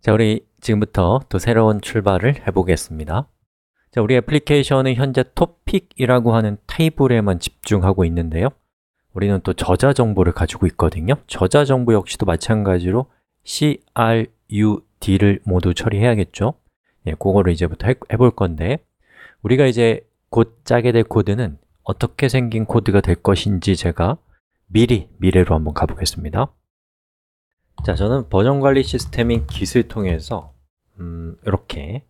자, 우리 지금부터 또 새로운 출발을 해보겠습니다. 자, 우리 애플리케이션은 현재 토픽이라고 하는 테이블에만 집중하고 있는데요. 우리는 또 저자 정보를 가지고 있거든요. 저자 정보 역시도 마찬가지로 crud를 모두 처리해야겠죠. 예, 그거를 이제부터 해, 해볼 건데 우리가 이제 곧 짜게 될 코드는 어떻게 생긴 코드가 될 것인지 제가 미리 미래로 한번 가보겠습니다. 자, 저는 버전 관리 시스템인 Git을 통해서 음, 이렇게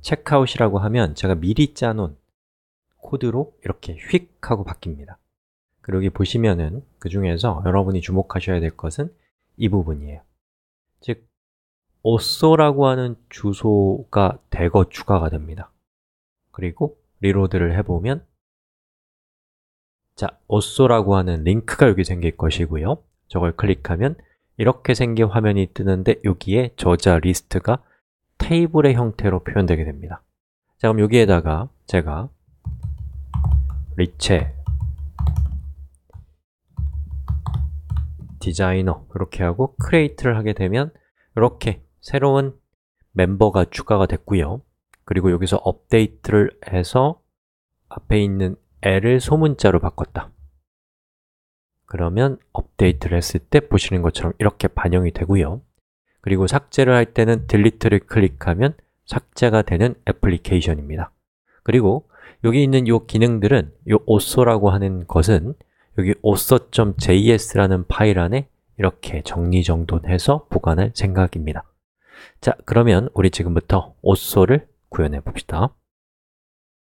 체크아웃이라고 하면 제가 미리 짜놓은 코드로 이렇게 휙 하고 바뀝니다. 그리고 여기 보시면은 그 중에서 여러분이 주목하셔야 될 것은 이 부분이에요. 즉, 어쏘라고 하는 주소가 대거 추가가 됩니다. 그리고 리로드를 해보면 자, 어쏘라고 하는 링크가 여기 생길 것이고요. 저걸 클릭하면 이렇게 생긴 화면이 뜨는데 여기에 저자 리스트가 테이블의 형태로 표현되게 됩니다 자 그럼 여기에다가 제가 리체 디자이너 이렇게 하고 크레이트를 하게 되면 이렇게 새로운 멤버가 추가가 됐고요 그리고 여기서 업데이트를 해서 앞에 있는 L을 소문자로 바꿨다 그러면 업데이트를 했을 때 보시는 것처럼 이렇게 반영이 되고요. 그리고 삭제를 할 때는 delete를 클릭하면 삭제가 되는 애플리케이션입니다. 그리고 여기 있는 이 기능들은 이 auth라고 하는 것은 여기 author.js라는 파일 안에 이렇게 정리정돈해서 보관할 생각입니다. 자, 그러면 우리 지금부터 auth를 구현해 봅시다.